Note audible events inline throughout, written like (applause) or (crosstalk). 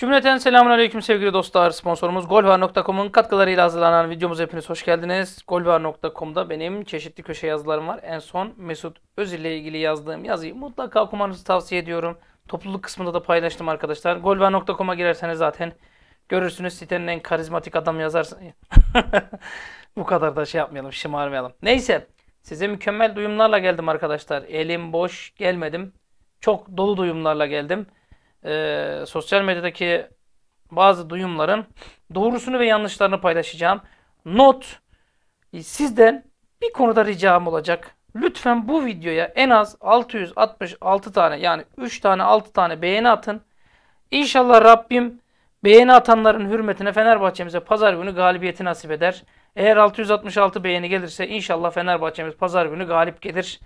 Cümleten selamun aleyküm sevgili dostlar. Sponsorumuz golvar.com'un katkılarıyla hazırlanan videomuz hepiniz hoş geldiniz. Golvar.com'da benim çeşitli köşe yazılarım var. En son Mesut Özil ile ilgili yazdığım yazıyı mutlaka okumanızı tavsiye ediyorum. Topluluk kısmında da paylaştım arkadaşlar. Golvar.com'a girerseniz zaten görürsünüz sitenin en karizmatik adam yazarsın (laughs) Bu kadar da şey yapmayalım, şımarmayalım. Neyse, size mükemmel duyumlarla geldim arkadaşlar. Elim boş gelmedim. Çok dolu duyumlarla geldim e, sosyal medyadaki bazı duyumların doğrusunu ve yanlışlarını paylaşacağım. Not e, sizden bir konuda ricam olacak. Lütfen bu videoya en az 666 tane yani 3 tane 6 tane beğeni atın. İnşallah Rabbim beğeni atanların hürmetine Fenerbahçe'mize pazar günü galibiyeti nasip eder. Eğer 666 beğeni gelirse inşallah Fenerbahçe'miz pazar günü galip gelir.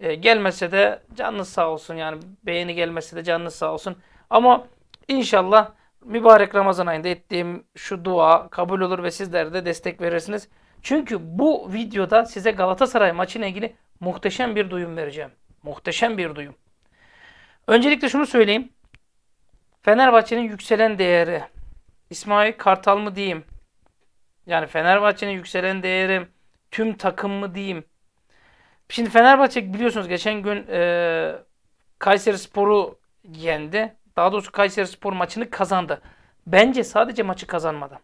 E, ee, gelmese de canınız sağ olsun yani beğeni gelmese de canınız sağ olsun. Ama inşallah mübarek Ramazan ayında ettiğim şu dua kabul olur ve sizler de destek verirsiniz. Çünkü bu videoda size Galatasaray maçıyla ilgili muhteşem bir duyum vereceğim. Muhteşem bir duyum. Öncelikle şunu söyleyeyim. Fenerbahçe'nin yükselen değeri İsmail Kartal mı diyeyim? Yani Fenerbahçe'nin yükselen değeri tüm takım mı diyeyim? Şimdi Fenerbahçe biliyorsunuz geçen gün e, Kayseri Spor'u yendi daha doğrusu Kayseri Spor maçını kazandı. Bence sadece maçı kazanmadı.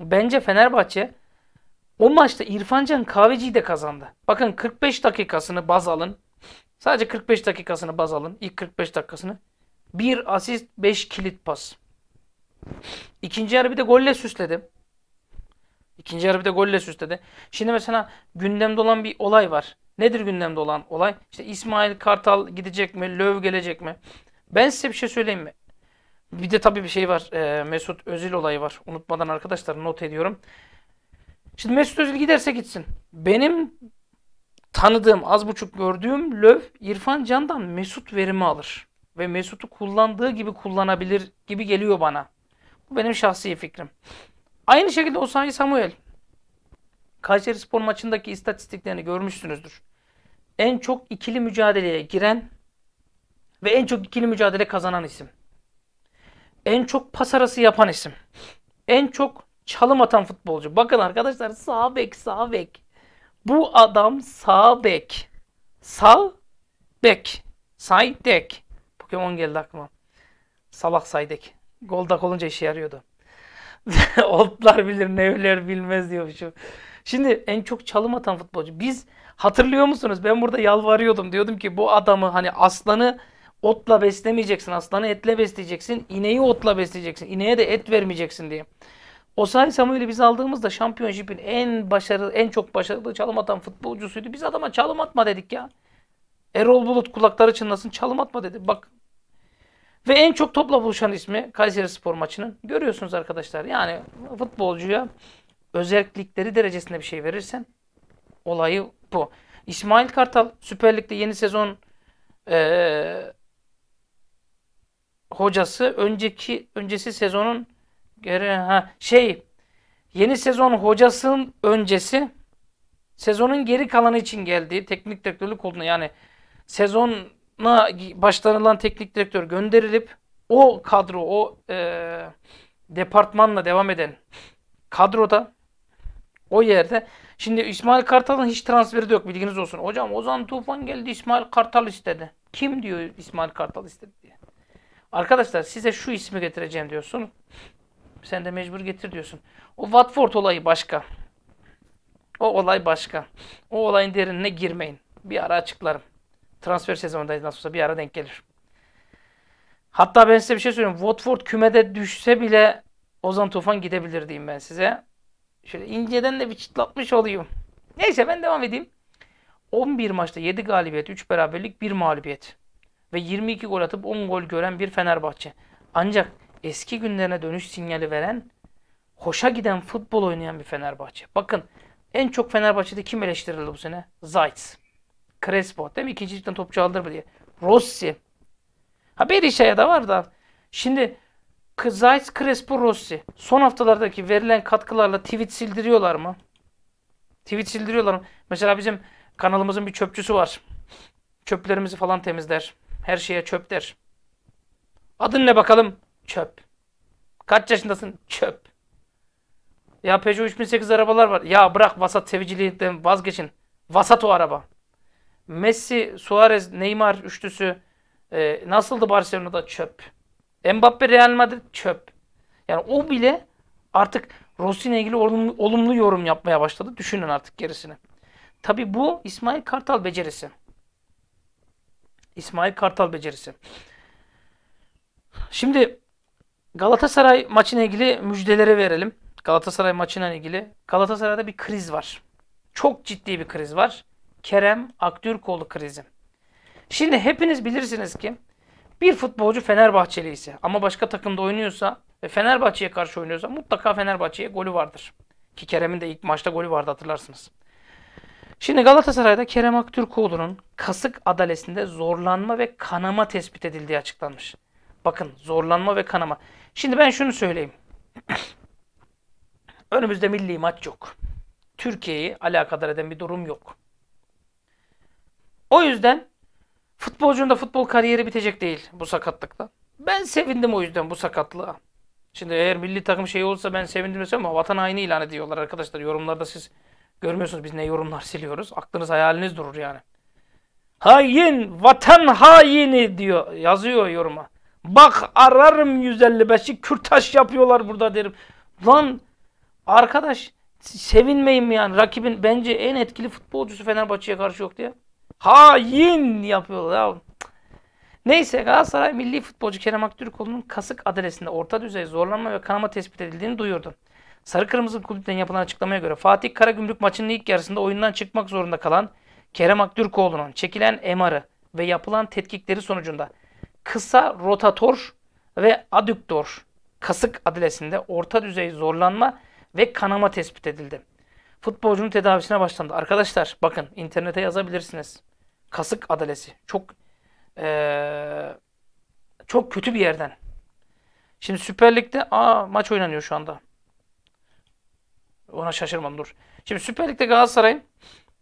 Bence Fenerbahçe o maçta İrfancan Kahveci'yi de kazandı. Bakın 45 dakikasını baz alın. Sadece 45 dakikasını baz alın. İlk 45 dakikasını. Bir asist, 5 kilit pas. İkinci yarı bir de golle süsledi. İkinci yarı bir de golle süsledi. Şimdi mesela gündemde olan bir olay var. Nedir gündemde olan olay? İşte İsmail Kartal gidecek mi? Löv gelecek mi? Ben size bir şey söyleyeyim mi? Bir de tabii bir şey var. E, Mesut Özil olayı var. Unutmadan arkadaşlar not ediyorum. Şimdi Mesut Özil giderse gitsin. Benim tanıdığım, az buçuk gördüğüm Löv, İrfan Can'dan Mesut verimi alır. Ve Mesut'u kullandığı gibi kullanabilir gibi geliyor bana. Bu benim şahsi fikrim. Aynı şekilde Osayi Samuel. Kayseri Spor maçındaki istatistiklerini görmüşsünüzdür. En çok ikili mücadeleye giren ve en çok ikili mücadele kazanan isim. En çok pas arası yapan isim. En çok çalım atan futbolcu. Bakın arkadaşlar sağ bek sağ bek. Bu adam sağ bek. Sağ bek. Saydek. Pokemon geldi aklıma. Salak Saydek. Goldak olunca işe yarıyordu. (laughs) Otlar bilir nevler bilmez diyor şu. Şimdi en çok çalım atan futbolcu. Biz hatırlıyor musunuz? Ben burada yalvarıyordum. Diyordum ki bu adamı hani aslanı Otla beslemeyeceksin. Aslanı etle besleyeceksin. İneği otla besleyeceksin. İneğe de et vermeyeceksin diye. Osay Samuel'i biz aldığımızda şampiyonşipin en başarılı, en çok başarılı çalım atan futbolcusuydu. Biz adama çalım atma dedik ya. Erol Bulut kulakları çınlasın çalım atma dedi. Bak. Ve en çok topla buluşan ismi Kayseri Spor maçının. Görüyorsunuz arkadaşlar. Yani futbolcuya özellikleri derecesinde bir şey verirsen olayı bu. İsmail Kartal Süper Lig'de yeni sezon ee, hocası önceki öncesi sezonun geri ha, şey yeni sezon hocasının öncesi sezonun geri kalanı için geldiği teknik direktörlük olduğunu yani sezona başlanılan teknik direktör gönderilip o kadro o e, departmanla devam eden kadroda o yerde şimdi İsmail Kartal'ın hiç transferi de yok bilginiz olsun. Hocam Ozan Tufan geldi İsmail Kartal istedi. Kim diyor İsmail Kartal istedi diye. Arkadaşlar size şu ismi getireceğim diyorsun. Sen de mecbur getir diyorsun. O Watford olayı başka. O olay başka. O olayın derinine girmeyin. Bir ara açıklarım. Transfer sezonundayız nasıl olsa bir ara denk gelir. Hatta ben size bir şey söyleyeyim. Watford kümede düşse bile Ozan Tufan gidebilir diyeyim ben size. Şöyle inceden de bir çıtlatmış olayım. Neyse ben devam edeyim. 11 maçta 7 galibiyet, 3 beraberlik, 1 mağlubiyet ve 22 gol atıp 10 gol gören bir Fenerbahçe. Ancak eski günlerine dönüş sinyali veren, hoşa giden futbol oynayan bir Fenerbahçe. Bakın en çok Fenerbahçe'de kim eleştirildi bu sene? Zayt. Crespo değil mi? İkincilikten topçu aldır mı diye. Rossi. Ha Berisha'ya da var da. Şimdi Zayt, Crespo, Rossi. Son haftalardaki verilen katkılarla tweet sildiriyorlar mı? Tweet sildiriyorlar mı? Mesela bizim kanalımızın bir çöpçüsü var. Çöplerimizi falan temizler. Her şeye çöp der. Adın ne bakalım? Çöp. Kaç yaşındasın? Çöp. Ya Peugeot 3008 arabalar var. Ya bırak vasat seviciliğinden vazgeçin. Vasat o araba. Messi, Suarez, Neymar üçlüsü e, nasıldı Barcelona'da? Çöp. Mbappe Real Madrid çöp. Yani o bile artık Rossi ile ilgili olumlu, olumlu yorum yapmaya başladı. Düşünün artık gerisini. Tabi bu İsmail Kartal becerisi. İsmail Kartal becerisi. Şimdi Galatasaray maçına ilgili müjdeleri verelim. Galatasaray maçına ilgili. Galatasaray'da bir kriz var. Çok ciddi bir kriz var. Kerem Aktürkoğlu krizi. Şimdi hepiniz bilirsiniz ki bir futbolcu Fenerbahçeli ise ama başka takımda oynuyorsa ve Fenerbahçe'ye karşı oynuyorsa mutlaka Fenerbahçe'ye golü vardır. Ki Kerem'in de ilk maçta golü vardı hatırlarsınız. Şimdi Galatasaray'da Kerem Aktürkoğlu'nun kasık adalesinde zorlanma ve kanama tespit edildiği açıklanmış. Bakın zorlanma ve kanama. Şimdi ben şunu söyleyeyim. (clears throat) Önümüzde milli maç yok. Türkiye'yi alakadar eden bir durum yok. O yüzden futbolcunun da futbol kariyeri bitecek değil bu sakatlıkla. Ben sevindim o yüzden bu sakatlığa. Şimdi eğer milli takım şeyi olsa ben sevindim mesela ama vatan haini ilan ediyorlar arkadaşlar. Yorumlarda siz Görmüyorsunuz biz ne yorumlar siliyoruz. Aklınız hayaliniz durur yani. Hain, vatan haini diyor. Yazıyor yoruma. Bak ararım 155'i kürtaş yapıyorlar burada derim. Lan arkadaş sevinmeyin mi yani? Rakibin bence en etkili futbolcusu Fenerbahçe'ye karşı yok diye. Hain yapıyorlar ya. Neyse Galatasaray milli futbolcu Kerem Aktürkoğlu'nun kasık adresinde orta düzey zorlanma ve kanama tespit edildiğini duyurdu. Sarı Kırmızı Kulüp'ten yapılan açıklamaya göre Fatih Karagümrük maçının ilk yarısında oyundan çıkmak zorunda kalan Kerem Aktürkoğlu'nun çekilen emarı ve yapılan tetkikleri sonucunda kısa rotator ve adüktör kasık adilesinde orta düzey zorlanma ve kanama tespit edildi. Futbolcunun tedavisine başlandı. Arkadaşlar bakın internete yazabilirsiniz. Kasık adalesi. Çok ee, çok kötü bir yerden. Şimdi Süper Lig'de aa, maç oynanıyor şu anda. Ona şaşırmam dur. Şimdi Süper Lig'de Galatasaray'ın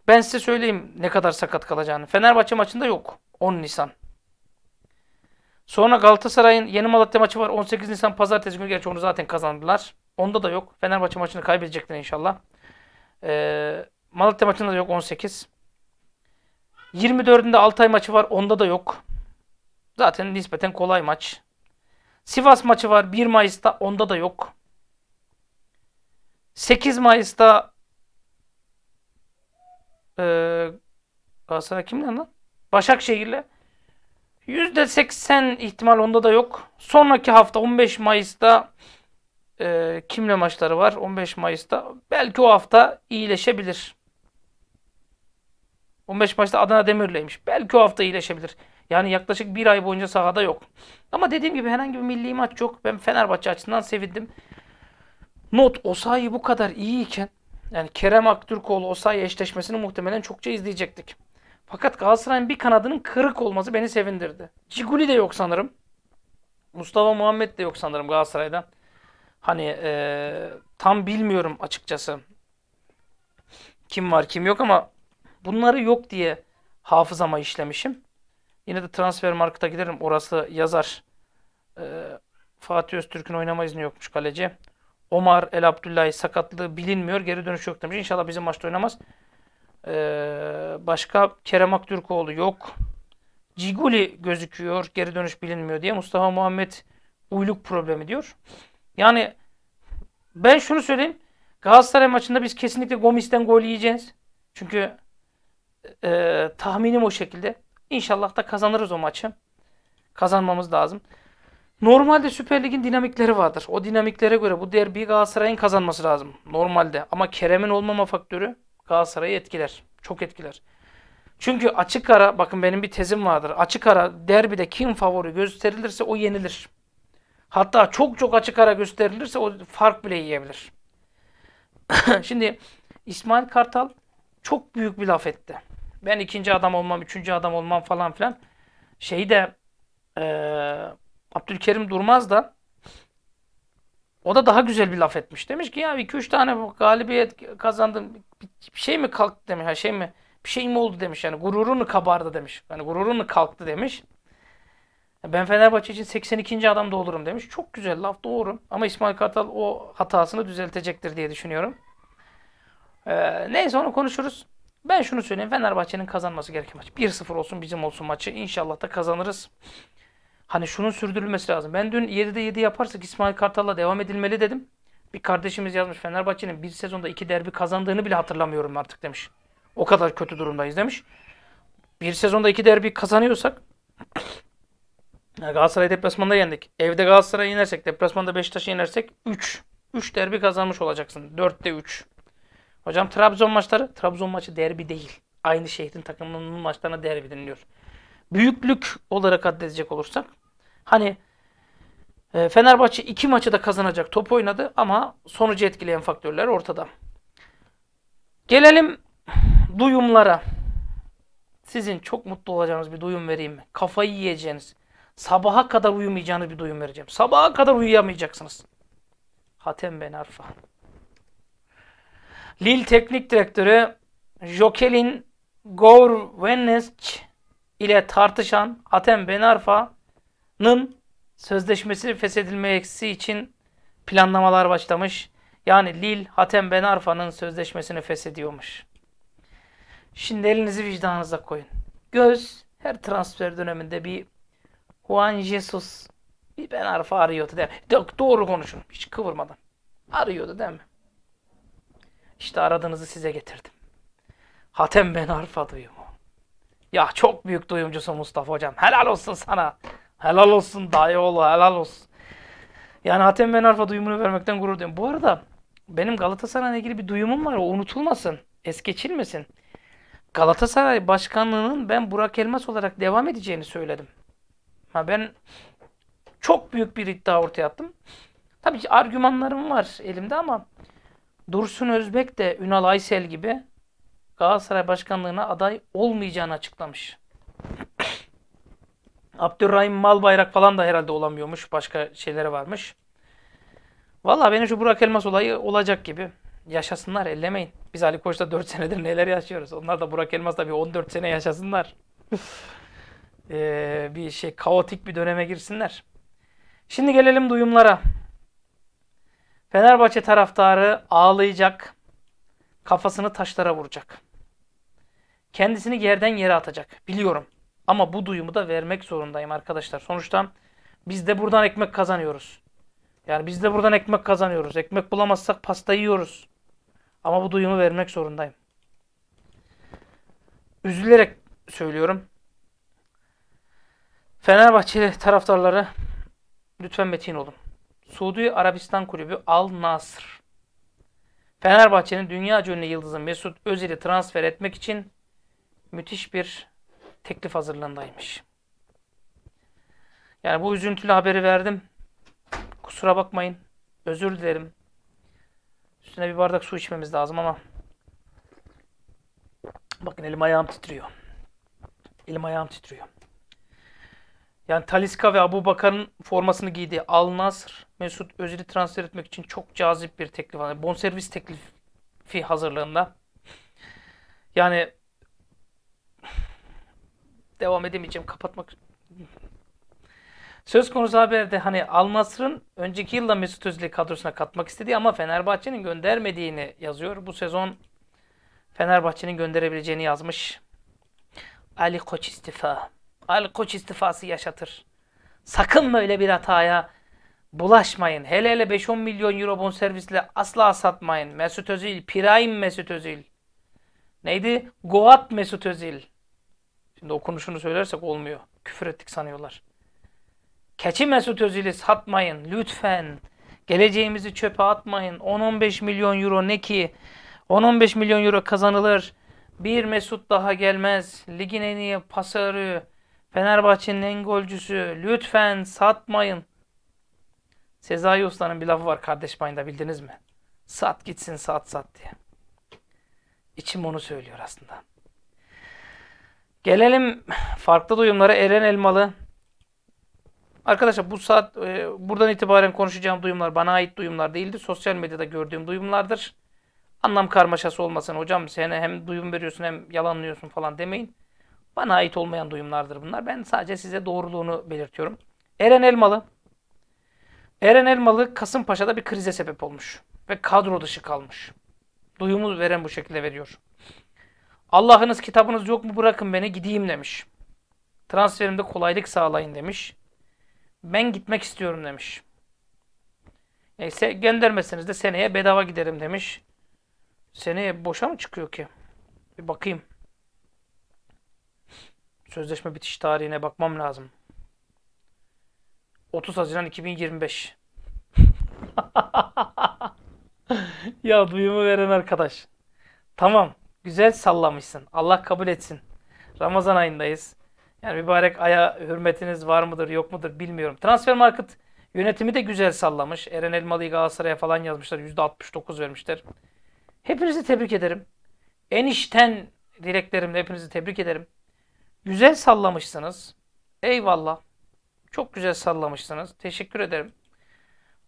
ben size söyleyeyim ne kadar sakat kalacağını. Fenerbahçe maçında yok. 10 Nisan. Sonra Galatasaray'ın yeni Malatya maçı var. 18 Nisan pazartesi günü. Gerçi onu zaten kazandılar. Onda da yok. Fenerbahçe maçını kaybedecekler inşallah. Ee, Malatya maçında da yok 18. 24'ünde Altay maçı var. Onda da yok. Zaten nispeten kolay maç. Sivas maçı var 1 Mayıs'ta. Onda da yok. 8 Mayıs'ta e, Galatasaray kimle lan? Başakşehir'le %80 ihtimal onda da yok. Sonraki hafta 15 Mayıs'ta e, kimle maçları var? 15 Mayıs'ta. Belki o hafta iyileşebilir. 15 Mayıs'ta Adana Demir'leymiş. Belki o hafta iyileşebilir. Yani yaklaşık bir ay boyunca sahada yok. Ama dediğim gibi herhangi bir milli maç yok. Ben Fenerbahçe açısından sevindim. Not Osayi bu kadar iyiyken yani Kerem Aktürkoğlu Osayi eşleşmesini muhtemelen çokça izleyecektik. Fakat Galatasaray'ın bir kanadının kırık olması beni sevindirdi. Ciguli de yok sanırım. Mustafa Muhammed de yok sanırım Galatasaray'dan. Hani e, tam bilmiyorum açıkçası. Kim var kim yok ama bunları yok diye hafızama işlemişim. Yine de transfer markete giderim. Orası yazar. E, Fatih Öztürk'ün oynama izni yokmuş kaleci. Omar El Abdullahi sakatlığı bilinmiyor. Geri dönüş yok demiş. İnşallah bizim maçta oynamaz. Ee, başka Kerem Aktürkoğlu yok. Ciguli gözüküyor. Geri dönüş bilinmiyor diye. Mustafa Muhammed uyluk problemi diyor. Yani ben şunu söyleyeyim. Galatasaray maçında biz kesinlikle Gomis'ten gol yiyeceğiz. Çünkü e, tahminim o şekilde. İnşallah da kazanırız o maçı. Kazanmamız lazım. Normalde Süper Lig'in dinamikleri vardır. O dinamiklere göre bu derbi Galatasaray'ın kazanması lazım. Normalde. Ama Kerem'in olmama faktörü Galatasaray'ı etkiler. Çok etkiler. Çünkü açık ara, bakın benim bir tezim vardır. Açık ara derbide kim favori gösterilirse o yenilir. Hatta çok çok açık ara gösterilirse o fark bile yiyebilir. (coughs) Şimdi İsmail Kartal çok büyük bir laf etti. Ben ikinci adam olmam, üçüncü adam olmam falan filan. Şeyi de... Abdülkerim Durmaz da o da daha güzel bir laf etmiş. Demiş ki ya 2-3 tane galibiyet kazandım. Bir şey mi kalktı demiş. Yani şey mi? Bir şey mi oldu demiş. Yani gururunu kabardı demiş. Yani gururunu kalktı demiş. Ben Fenerbahçe için 82. adam da olurum demiş. Çok güzel laf doğru. Ama İsmail Kartal o hatasını düzeltecektir diye düşünüyorum. Ee, neyse onu konuşuruz. Ben şunu söyleyeyim. Fenerbahçe'nin kazanması gereken maç. 1-0 olsun bizim olsun maçı. İnşallah da kazanırız. Hani şunun sürdürülmesi lazım. Ben dün 7'de 7 yaparsak İsmail Kartal'la devam edilmeli dedim. Bir kardeşimiz yazmış Fenerbahçe'nin bir sezonda iki derbi kazandığını bile hatırlamıyorum artık demiş. O kadar kötü durumdayız demiş. Bir sezonda iki derbi kazanıyorsak Galatasaray deplasmanda yendik. Evde Galatasaray'ı yenersek, deplasmanda Beşiktaş'ı yenersek 3. 3 derbi kazanmış olacaksın. 4'te 3. Hocam Trabzon maçları, Trabzon maçı derbi değil. Aynı şehrin takımının maçlarına derbi deniliyor büyüklük olarak addedecek olursak hani e, Fenerbahçe iki maçı da kazanacak top oynadı ama sonucu etkileyen faktörler ortada. Gelelim duyumlara. Sizin çok mutlu olacağınız bir duyum vereyim mi? Kafayı yiyeceğiniz, sabaha kadar uyumayacağınız bir duyum vereceğim. Sabaha kadar uyuyamayacaksınız. Hatem Ben Arfa. Lille Teknik Direktörü Jokelin Gorvenesç ile tartışan Atem Ben Arfa'nın sözleşmesi feshedilmesi için planlamalar başlamış. Yani Lil Hatem Ben Arfa'nın sözleşmesini feshediyormuş. Şimdi elinizi vicdanınıza koyun. Göz her transfer döneminde bir Juan Jesus bir Ben Arfa arıyordu değil mi? Doğru konuşun hiç kıvırmadan. Arıyordu değil mi? İşte aradığınızı size getirdim. Hatem Ben Arfa diyor. Ya çok büyük duyumcusun Mustafa hocam. Helal olsun sana. Helal olsun dayı oğlu helal olsun. Yani Hatem Ben Arfa duyumunu vermekten gurur duyuyorum. Bu arada benim Galatasaray'la ilgili bir duyumum var. O unutulmasın. Es geçilmesin. Galatasaray başkanlığının ben Burak Elmas olarak devam edeceğini söyledim. Ha ben çok büyük bir iddia ortaya attım. Tabii ki argümanlarım var elimde ama Dursun Özbek de Ünal Aysel gibi Galatasaray Başkanlığı'na aday olmayacağını açıklamış. (coughs) Abdurrahim Malbayrak falan da herhalde olamıyormuş. Başka şeyleri varmış. Valla benim şu Burak Elmas olayı olacak gibi. Yaşasınlar ellemeyin. Biz Ali Koç'ta 4 senedir neler yaşıyoruz. Onlar da Burak Elmas da bir 14 sene yaşasınlar. (laughs) ee, bir şey kaotik bir döneme girsinler. Şimdi gelelim duyumlara. Fenerbahçe taraftarı ağlayacak. Kafasını taşlara vuracak. Kendisini yerden yere atacak. Biliyorum. Ama bu duyumu da vermek zorundayım arkadaşlar. Sonuçta biz de buradan ekmek kazanıyoruz. Yani biz de buradan ekmek kazanıyoruz. Ekmek bulamazsak pasta yiyoruz. Ama bu duyumu vermek zorundayım. Üzülerek söylüyorum. Fenerbahçe taraftarları lütfen metin olun. Suudi Arabistan Kulübü Al Nasr. Fenerbahçe'nin dünya ünlü yıldızı Mesut Özil'i transfer etmek için müthiş bir teklif hazırlığındaymış. Yani bu üzüntülü haberi verdim. Kusura bakmayın. Özür dilerim. Üstüne bir bardak su içmemiz lazım ama bakın elim ayağım titriyor. Elim ayağım titriyor. Yani Taliska ve Abu Bakar'ın formasını giydiği Al Nasr, Mesut Özil'i transfer etmek için çok cazip bir teklif. Yani bonservis teklifi hazırlığında. Yani devam edemeyeceğim. Kapatmak Söz konusu haberde hani Almasr'ın önceki yılda Mesut Özil'i kadrosuna katmak istediği ama Fenerbahçe'nin göndermediğini yazıyor. Bu sezon Fenerbahçe'nin gönderebileceğini yazmış. Ali Koç istifa. Ali Koç istifası yaşatır. Sakın böyle bir hataya bulaşmayın. Hele hele 5-10 milyon euro bonservisle asla satmayın. Mesut Özil, Prime Mesut Özil. Neydi? Goat Mesut Özil. Şimdi okunuşunu söylersek olmuyor. Küfür ettik sanıyorlar. Keçi Mesut Özil'i satmayın lütfen. Geleceğimizi çöpe atmayın. 10-15 milyon euro ne ki? 10-15 milyon euro kazanılır. Bir Mesut daha gelmez. Ligin en iyi pasarı, Fenerbahçe'nin en golcüsü. Lütfen satmayın. Sezai Usta'nın bir lafı var kardeş payında bildiniz mi? Sat gitsin sat sat diye. İçim onu söylüyor aslında. Gelelim farklı duyumlara Eren Elmalı. Arkadaşlar bu saat e, buradan itibaren konuşacağım duyumlar bana ait duyumlar değildi. Sosyal medyada gördüğüm duyumlardır. Anlam karmaşası olmasın hocam sen hem duyum veriyorsun hem yalanlıyorsun falan demeyin. Bana ait olmayan duyumlardır bunlar. Ben sadece size doğruluğunu belirtiyorum. Eren Elmalı. Eren Elmalı Kasımpaşa'da bir krize sebep olmuş ve kadro dışı kalmış. Duyumu veren bu şekilde veriyor. Allah'ınız kitabınız yok mu bırakın beni gideyim demiş. Transferimde kolaylık sağlayın demiş. Ben gitmek istiyorum demiş. Neyse göndermeseniz de seneye bedava giderim demiş. Seneye boşa mı çıkıyor ki? Bir bakayım. Sözleşme bitiş tarihine bakmam lazım. 30 Haziran 2025. (laughs) ya duyumu veren arkadaş. Tamam güzel sallamışsın. Allah kabul etsin. Ramazan ayındayız. Yani mübarek aya hürmetiniz var mıdır yok mudur bilmiyorum. Transfer market yönetimi de güzel sallamış. Eren Elmalı'yı Galatasaray'a falan yazmışlar. %69 vermişler. Hepinizi tebrik ederim. Enişten içten dileklerimle hepinizi tebrik ederim. Güzel sallamışsınız. Eyvallah. Çok güzel sallamışsınız. Teşekkür ederim.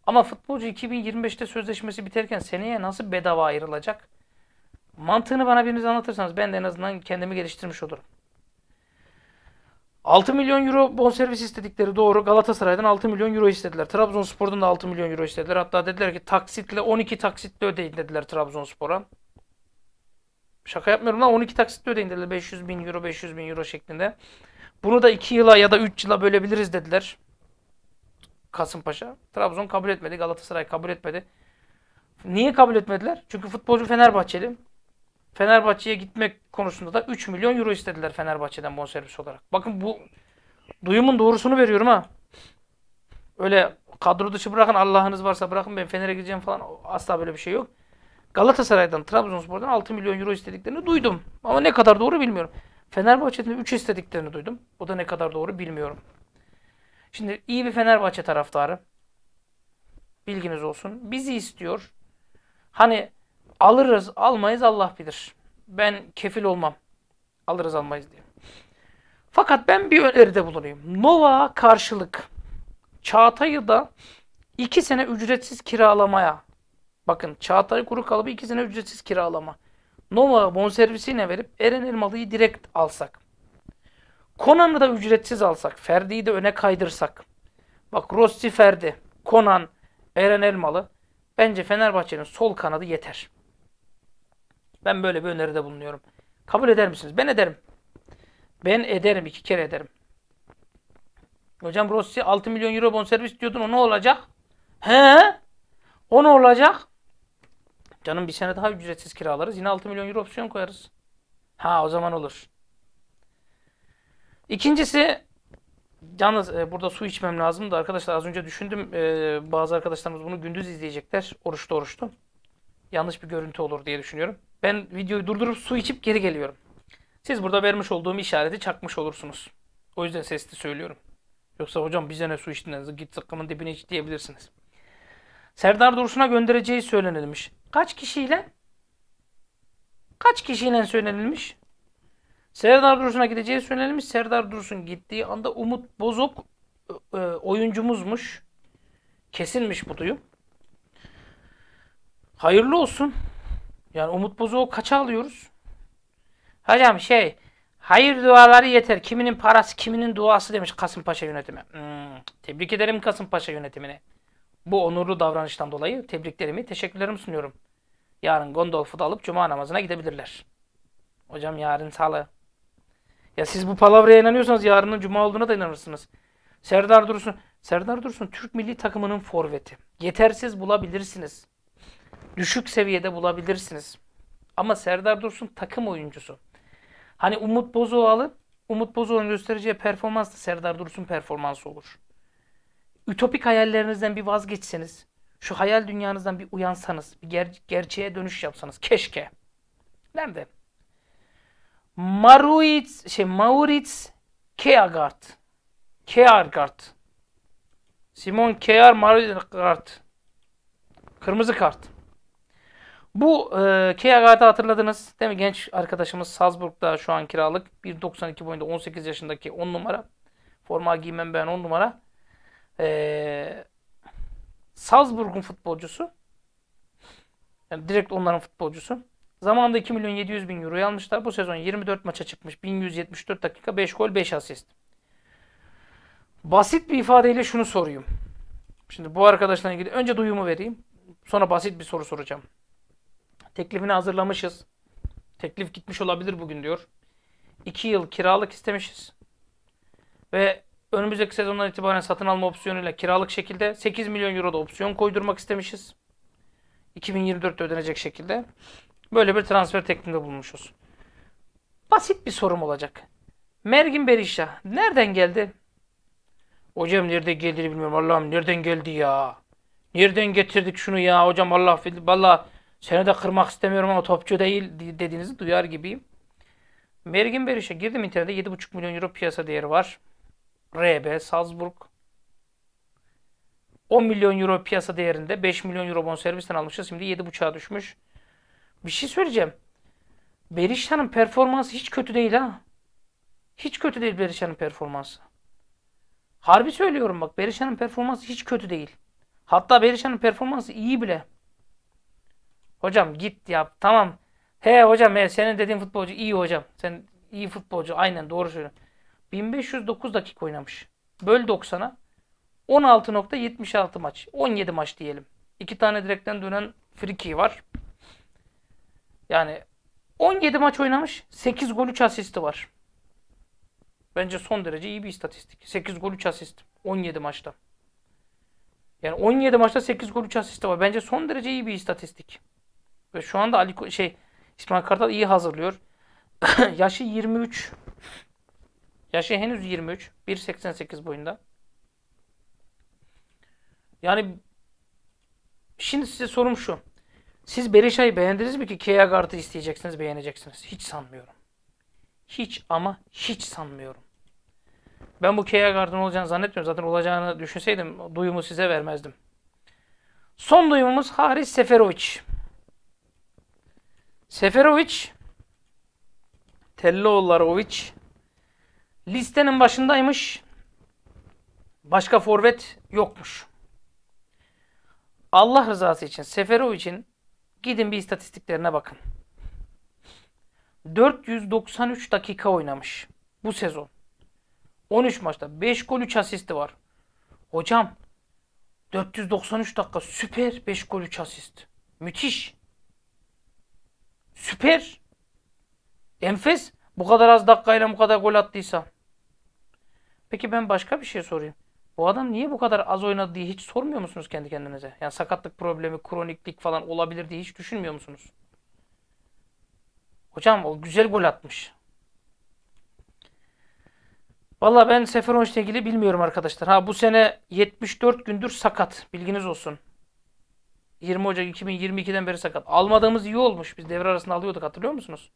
Ama futbolcu 2025'te sözleşmesi biterken seneye nasıl bedava ayrılacak? Mantığını bana biriniz anlatırsanız ben de en azından kendimi geliştirmiş olurum. 6 milyon euro bonservis istedikleri doğru. Galatasaray'dan 6 milyon euro istediler. Trabzonspor'dan da 6 milyon euro istediler. Hatta dediler ki taksitle 12 taksitle ödeyin dediler Trabzonspor'a. Şaka yapmıyorum lan 12 taksitle ödeyin dediler. 500 bin euro 500 bin euro şeklinde. Bunu da 2 yıla ya da 3 yıla bölebiliriz dediler. Kasımpaşa. Trabzon kabul etmedi. Galatasaray kabul etmedi. Niye kabul etmediler? Çünkü futbolcu Fenerbahçeli. Fenerbahçe'ye gitmek konusunda da 3 milyon euro istediler Fenerbahçe'den bonservis olarak. Bakın bu duyumun doğrusunu veriyorum ha. Öyle kadro dışı bırakın Allah'ınız varsa bırakın ben Fener'e gideceğim falan asla böyle bir şey yok. Galatasaray'dan, Trabzonspor'dan 6 milyon euro istediklerini duydum. Ama ne kadar doğru bilmiyorum. Fenerbahçe'den 3 istediklerini duydum. O da ne kadar doğru bilmiyorum. Şimdi iyi bir Fenerbahçe taraftarı. Bilginiz olsun. Bizi istiyor. Hani Alırız, almayız Allah bilir. Ben kefil olmam. Alırız, almayız diye. Fakat ben bir öneride bulunayım. Nova karşılık Çağatay'ı da iki sene ücretsiz kiralamaya. Bakın Çağatay kuru kalıbı iki sene ücretsiz kiralama. Nova bonservisine verip Eren Elmalı'yı direkt alsak. Konan'ı da ücretsiz alsak. Ferdi'yi de öne kaydırsak. Bak Rossi Ferdi, Konan, Eren Elmalı. Bence Fenerbahçe'nin sol kanadı yeter. Ben böyle bir öneride bulunuyorum. Kabul eder misiniz? Ben ederim. Ben ederim. iki kere ederim. Hocam Rossi 6 milyon euro bonservis diyordun. O ne olacak? He? O ne olacak? Canım bir sene daha ücretsiz kiralarız. Yine 6 milyon euro opsiyon koyarız. Ha o zaman olur. İkincisi yalnız e, burada su içmem lazımdı arkadaşlar az önce düşündüm. E, bazı arkadaşlarımız bunu gündüz izleyecekler. oruçlu oruçlu. Yanlış bir görüntü olur diye düşünüyorum. Ben videoyu durdurup su içip geri geliyorum. Siz burada vermiş olduğum işareti çakmış olursunuz. O yüzden sesli söylüyorum. Yoksa hocam bize ne su içtiniz? Git sıkkımın dibine iç diyebilirsiniz. Serdar Dursun'a göndereceği söylenilmiş. Kaç kişiyle? Kaç kişiyle söylenilmiş? Serdar Dursun'a gideceği söylenilmiş. Serdar Dursun gittiği anda Umut Bozok e, e, oyuncumuzmuş. Kesilmiş bu duyum. Hayırlı olsun. Yani Umut Bozok'u kaça alıyoruz? Hocam şey hayır duaları yeter. Kiminin parası kiminin duası demiş Kasımpaşa yönetimi. Hmm, tebrik ederim Kasımpaşa yönetimini. Bu onurlu davranıştan dolayı tebriklerimi, teşekkürlerimi sunuyorum. Yarın Gondolf'u da alıp cuma namazına gidebilirler. Hocam yarın salı. Ya siz bu palavraya inanıyorsanız yarının cuma olduğuna da inanırsınız. Serdar Dursun, Serdar Dursun Türk milli takımının forveti. Yetersiz bulabilirsiniz düşük seviyede bulabilirsiniz. Ama Serdar Dursun takım oyuncusu. Hani Umut Bozoğ'u alıp Umut Bozoğ'un göstereceği performans da Serdar Dursun performansı olur. Ütopik hayallerinizden bir vazgeçseniz, şu hayal dünyanızdan bir uyansanız, bir ger gerçeğe dönüş yapsanız keşke. Nerede? Maruitz, şey Maurits Keagard. Keagard. Simon Kear Maurits Kart. Kırmızı kart. Bu e, KRA'da hatırladınız değil mi? Genç arkadaşımız Salzburg'da şu an kiralık. 1.92 boyunda 18 yaşındaki 10 numara. Forma giymem ben 10 numara. E, Salzburg'un futbolcusu. Yani direkt onların futbolcusu. Zamanında 2 milyon 700 bin euroya almışlar. Bu sezon 24 maça çıkmış. 1174 dakika 5 gol 5 asist. Basit bir ifadeyle şunu sorayım. Şimdi bu arkadaşla ilgili önce duyumu vereyim. Sonra basit bir soru soracağım. Teklifini hazırlamışız. Teklif gitmiş olabilir bugün diyor. İki yıl kiralık istemişiz. Ve önümüzdeki sezondan itibaren satın alma opsiyonuyla kiralık şekilde 8 milyon euro da opsiyon koydurmak istemişiz. 2024'te ödenecek şekilde. Böyle bir transfer teklifinde bulmuşuz. Basit bir sorum olacak. Mergin Berisha nereden geldi? Hocam nerede geldiğini bilmiyorum. Allah'ım nereden geldi ya? Nereden getirdik şunu ya? Hocam Allah valla seni de kırmak istemiyorum ama topçu değil dediğinizi duyar gibiyim. Mergin Beriş'e girdim internette 7,5 milyon euro piyasa değeri var. RB Salzburg 10 milyon euro piyasa değerinde 5 milyon euro bonservisten almışız. Şimdi 7,5'a düşmüş. Bir şey söyleyeceğim. Berişan'ın performansı hiç kötü değil ha. Hiç kötü değil Berişan'ın performansı. Harbi söylüyorum bak Berişan'ın performansı hiç kötü değil. Hatta Berişan'ın performansı iyi bile. Hocam git yap. Tamam. He hocam he, senin dediğin futbolcu iyi hocam. Sen iyi futbolcu. Aynen doğru söylüyorum 1509 dakika oynamış. Böl 90'a. 16.76 maç. 17 maç diyelim. İki tane direkten dönen friki var. Yani 17 maç oynamış. 8 gol 3 asisti var. Bence son derece iyi bir istatistik. 8 gol 3 asist. 17 maçta. Yani 17 maçta 8 gol 3 asist var. Bence son derece iyi bir istatistik. Ve şu anda Ali şey İsmail Kartal iyi hazırlıyor. (clears throat) Yaşı 23. Yaşı henüz 23. 1.88 boyunda. Yani şimdi size sorum şu. Siz Berisha'yı beğendiniz mi ki Keyagard'ı isteyeceksiniz, beğeneceksiniz? Hiç sanmıyorum. Hiç ama hiç sanmıyorum. Ben bu Keyagard'ın olacağını zannetmiyorum. Zaten olacağını düşünseydim duyumu size vermezdim. Son duyumumuz Haris Seferovic. Seferovic, Telloğullarıovic listenin başındaymış. Başka forvet yokmuş. Allah rızası için Seferovic'in gidin bir istatistiklerine bakın. 493 dakika oynamış bu sezon. 13 maçta 5 gol 3 asisti var. Hocam 493 dakika süper 5 gol 3 asist. Müthiş. Süper. Enfes. Bu kadar az dakikayla bu kadar gol attıysa. Peki ben başka bir şey sorayım. Bu adam niye bu kadar az oynadı diye hiç sormuyor musunuz kendi kendinize? Yani sakatlık problemi, kroniklik falan olabilir diye hiç düşünmüyor musunuz? Hocam o güzel gol atmış. Vallahi ben Seferovic ilgili bilmiyorum arkadaşlar. Ha bu sene 74 gündür sakat. Bilginiz olsun. 20 Ocak 2022'den beri sakat. Almadığımız iyi olmuş. Biz devre arasında alıyorduk hatırlıyor musunuz?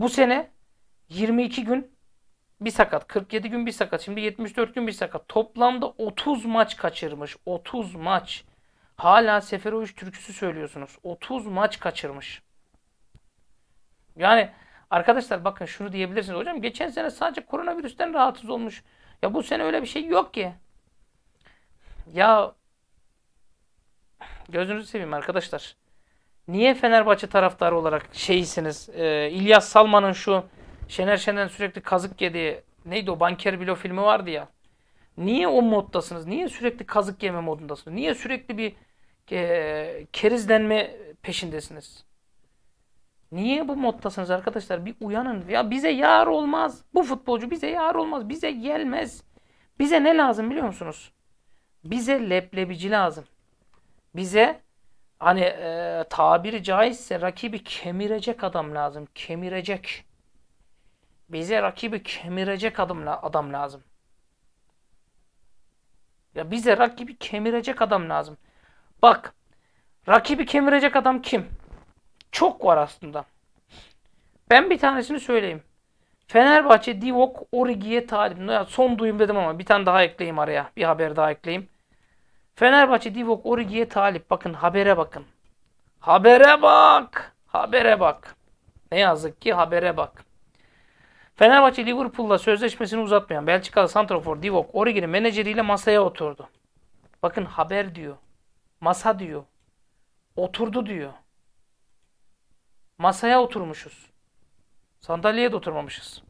Bu sene 22 gün bir sakat. 47 gün bir sakat. Şimdi 74 gün bir sakat. Toplamda 30 maç kaçırmış. 30 maç. Hala Seferovic türküsü söylüyorsunuz. 30 maç kaçırmış. Yani arkadaşlar bakın şunu diyebilirsiniz. Hocam geçen sene sadece koronavirüsten rahatsız olmuş. Ya bu sene öyle bir şey yok ki. Ya Gözünüzü seveyim arkadaşlar. Niye Fenerbahçe taraftarı olarak şeysiniz? E, İlyas Salman'ın şu Şener Şen'den sürekli kazık yediği neydi o Banker Bilo filmi vardı ya. Niye o moddasınız? Niye sürekli kazık yeme modundasınız? Niye sürekli bir e, kerizlenme peşindesiniz? Niye bu moddasınız arkadaşlar? Bir uyanın. Ya bize yar olmaz. Bu futbolcu bize yar olmaz. Bize gelmez. Bize ne lazım biliyor musunuz? Bize leblebeci lazım bize hani e, tabiri caizse rakibi kemirecek adam lazım. Kemirecek. Bize rakibi kemirecek adam, adam lazım. Ya bize rakibi kemirecek adam lazım. Bak, rakibi kemirecek adam kim? Çok var aslında. Ben bir tanesini söyleyeyim. Fenerbahçe Divok Origi'ye talip. Son duyum dedim ama bir tane daha ekleyeyim araya. Bir haber daha ekleyeyim. Fenerbahçe Divock Origi'ye talip. Bakın habere bakın. Habere bak. Habere bak. Ne yazık ki habere bak. Fenerbahçe Liverpool'la sözleşmesini uzatmayan Belçikalı Santrafor Divock Origi'nin menajeriyle masaya oturdu. Bakın haber diyor. Masa diyor. Oturdu diyor. Masaya oturmuşuz. Sandalyeye de oturmamışız.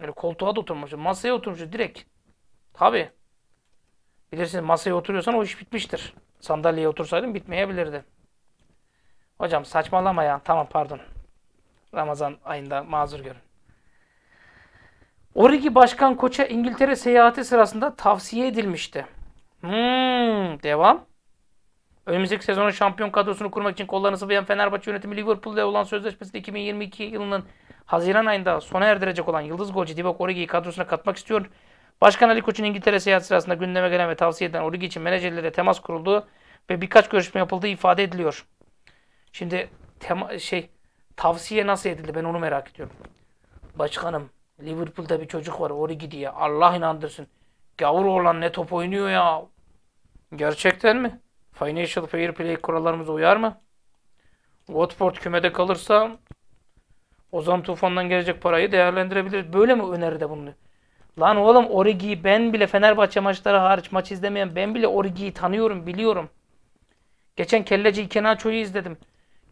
yani koltuğa da oturmamışız. Masaya oturmuşuz direkt. Tabii. Bilirsiniz masaya oturuyorsan o iş bitmiştir. Sandalyeye otursaydın bitmeyebilirdi. Hocam saçmalama ya. Tamam pardon. Ramazan ayında mazur görün. Origi Başkan Koç'a İngiltere seyahati sırasında tavsiye edilmişti. Hmm, devam. Önümüzdeki sezonun şampiyon kadrosunu kurmak için kollarını sıvayan Fenerbahçe yönetimi Liverpool'da olan sözleşmesini 2022 yılının Haziran ayında sona erdirecek olan Yıldız golcü Divock Origi'yi kadrosuna katmak istiyor. Başkan Ali Koç'un İngiltere seyahat sırasında gündeme gelen ve tavsiye eden Origi için menajerlere temas kuruldu ve birkaç görüşme yapıldığı ifade ediliyor. Şimdi tema, şey tavsiye nasıl edildi ben onu merak ediyorum. Başkanım Liverpool'da bir çocuk var Origi diye Allah inandırsın. Gavur olan ne top oynuyor ya. Gerçekten mi? Financial Fair Play kurallarımıza uyar mı? Watford kümede kalırsa Ozan Tufan'dan gelecek parayı değerlendirebilir. Böyle mi öneride bulunuyor? Lan oğlum Origi'yi ben bile Fenerbahçe maçları hariç maç izlemeyen ben bile Origi'yi tanıyorum, biliyorum. Geçen Kelleci İkenaço'yu izledim.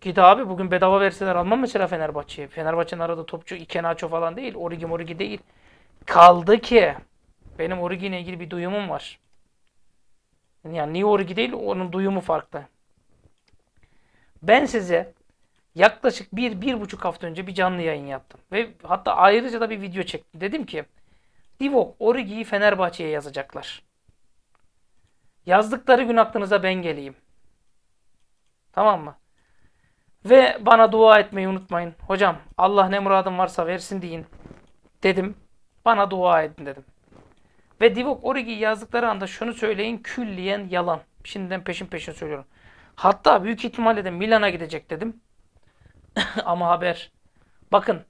Gidi abi bugün bedava verseler almam mesela Fenerbahçe'ye. Fenerbahçe'nin arada topçu İkenaço falan değil. Origi Morigi değil. Kaldı ki benim Origi ile ilgili bir duyumum var. Yani niye Origi değil onun duyumu farklı. Ben size yaklaşık bir, bir buçuk hafta önce bir canlı yayın yaptım. Ve hatta ayrıca da bir video çektim. Dedim ki Divo Origi'yi Fenerbahçe'ye yazacaklar. Yazdıkları gün aklınıza ben geleyim. Tamam mı? Ve bana dua etmeyi unutmayın. Hocam Allah ne muradın varsa versin deyin. Dedim. Bana dua edin dedim. Ve Divok Origi'yi yazdıkları anda şunu söyleyin külliyen yalan. Şimdiden peşin peşin söylüyorum. Hatta büyük ihtimalle de Milan'a gidecek dedim. (laughs) Ama haber. Bakın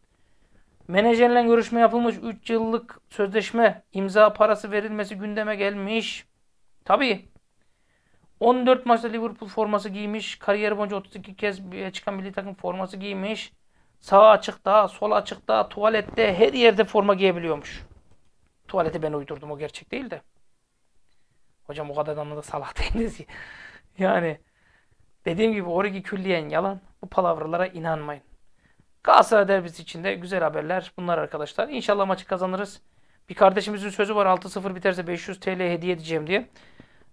Menajerle görüşme yapılmış. 3 yıllık sözleşme imza parası verilmesi gündeme gelmiş. Tabi, 14 maçta Liverpool forması giymiş. Kariyer boyunca 32 kez çıkan milli takım forması giymiş. Sağ açıkta, sol açıkta, tuvalette her yerde forma giyebiliyormuş. Tuvaleti ben uydurdum o gerçek değil de. Hocam o kadar da salak (laughs) değiliz ki. yani dediğim gibi Origi külliyen yalan. Bu palavralara inanmayın. Galatasaray derbisi için de güzel haberler bunlar arkadaşlar. İnşallah maçı kazanırız. Bir kardeşimizin sözü var 6-0 biterse 500 TL hediye edeceğim diye.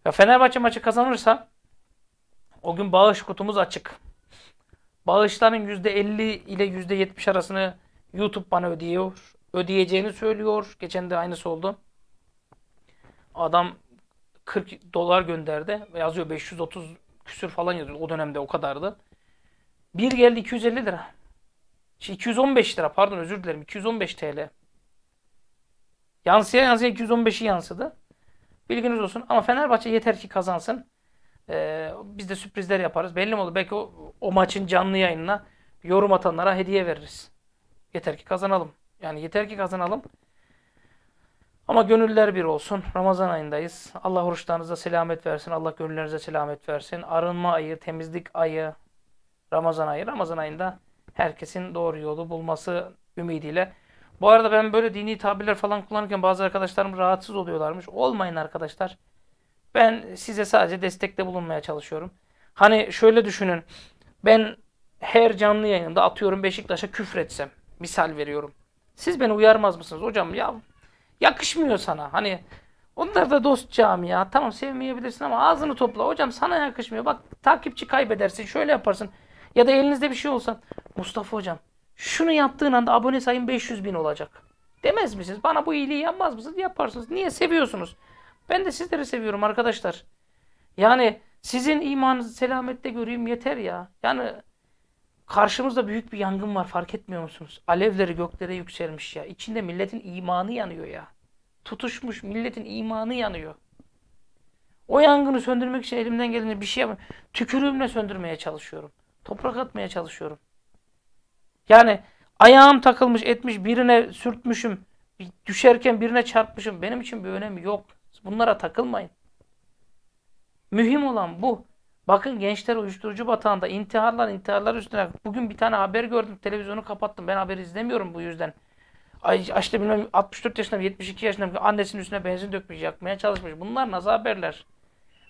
Ya Fenerbahçe maçı kazanırsa o gün bağış kutumuz açık. Bağışların %50 ile %70 arasını YouTube bana ödüyor. Ödeyeceğini söylüyor. Geçen de aynısı oldu. Adam 40 dolar gönderdi. Yazıyor 530 küsür falan yazıyor. O dönemde o kadardı. Bir geldi 250 lira. 215 lira pardon özür dilerim 215 TL. Yansıya yansıya 215'i yansıdı. Bilginiz olsun ama Fenerbahçe yeter ki kazansın. Ee, biz de sürprizler yaparız. Belli mi olur? Belki o, o maçın canlı yayınına yorum atanlara hediye veririz. Yeter ki kazanalım. Yani yeter ki kazanalım. Ama gönüller bir olsun. Ramazan ayındayız. Allah oruçlarınıza selamet versin. Allah gönüllerinize selamet versin. Arınma ayı, temizlik ayı, Ramazan ayı. Ramazan ayında herkesin doğru yolu bulması ümidiyle. Bu arada ben böyle dini tabirler falan kullanırken bazı arkadaşlarım rahatsız oluyorlarmış. Olmayın arkadaşlar. Ben size sadece destekte bulunmaya çalışıyorum. Hani şöyle düşünün. Ben her canlı yayında atıyorum Beşiktaş'a küfretsem. Misal veriyorum. Siz beni uyarmaz mısınız? Hocam ya yakışmıyor sana. Hani onlar da dost camia. Tamam sevmeyebilirsin ama ağzını topla. Hocam sana yakışmıyor. Bak takipçi kaybedersin. Şöyle yaparsın. Ya da elinizde bir şey olsa Mustafa hocam şunu yaptığın anda abone sayım 500 bin olacak. Demez misiniz? Bana bu iyiliği yapmaz mısınız? Yaparsınız. Niye? Seviyorsunuz. Ben de sizleri seviyorum arkadaşlar. Yani sizin imanınızı selamette göreyim yeter ya. Yani karşımızda büyük bir yangın var fark etmiyor musunuz? Alevleri göklere yükselmiş ya. İçinde milletin imanı yanıyor ya. Tutuşmuş milletin imanı yanıyor. O yangını söndürmek için elimden geleni bir şey yapıyorum. Tükürüğümle söndürmeye çalışıyorum. Toprak atmaya çalışıyorum. Yani ayağım takılmış etmiş birine sürtmüşüm. Düşerken birine çarpmışım. Benim için bir önemi yok. Bunlara takılmayın. Mühim olan bu. Bakın gençler uyuşturucu batağında intiharlar intiharlar üstüne. Bugün bir tane haber gördüm. Televizyonu kapattım. Ben haber izlemiyorum bu yüzden. Ay, işte bilmem 64 yaşında 72 yaşında annesinin üstüne benzin dökmüş, yakmaya çalışmış. Bunlar nasıl haberler?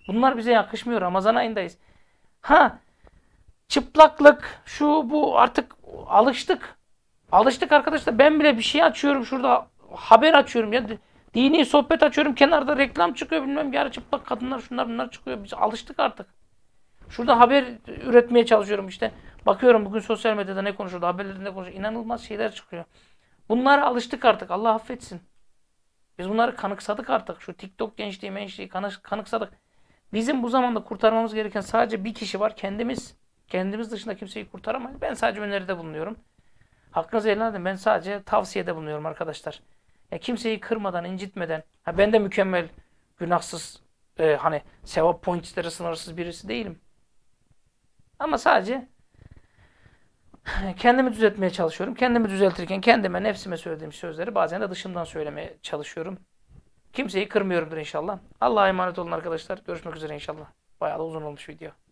Bunlar bize yakışmıyor. Ramazan ayındayız. Ha çıplaklık, şu bu artık alıştık. Alıştık arkadaşlar. Ben bile bir şey açıyorum şurada haber açıyorum ya. Dini sohbet açıyorum. Kenarda reklam çıkıyor bilmem. bir Yarı çıplak kadınlar şunlar bunlar çıkıyor. Biz alıştık artık. Şurada haber üretmeye çalışıyorum işte. Bakıyorum bugün sosyal medyada ne konuşuldu, haberlerde ne konuşuldu. İnanılmaz şeyler çıkıyor. Bunlara alıştık artık. Allah affetsin. Biz bunları kanıksadık artık. Şu TikTok gençliği, mençliği kanıksadık. Bizim bu zamanda kurtarmamız gereken sadece bir kişi var. Kendimiz. Kendimiz dışında kimseyi kurtaramayız. Ben sadece öneride bulunuyorum. Hakkınızı helal edin. Ben sadece tavsiyede bulunuyorum arkadaşlar. Ya kimseyi kırmadan, incitmeden. Ha ben de mükemmel, günahsız, e, hani sevap pointleri sınırsız birisi değilim. Ama sadece kendimi düzeltmeye çalışıyorum. Kendimi düzeltirken kendime, nefsime söylediğim sözleri bazen de dışımdan söylemeye çalışıyorum. Kimseyi kırmıyorumdur inşallah. Allah'a emanet olun arkadaşlar. Görüşmek üzere inşallah. Bayağı da uzun olmuş video.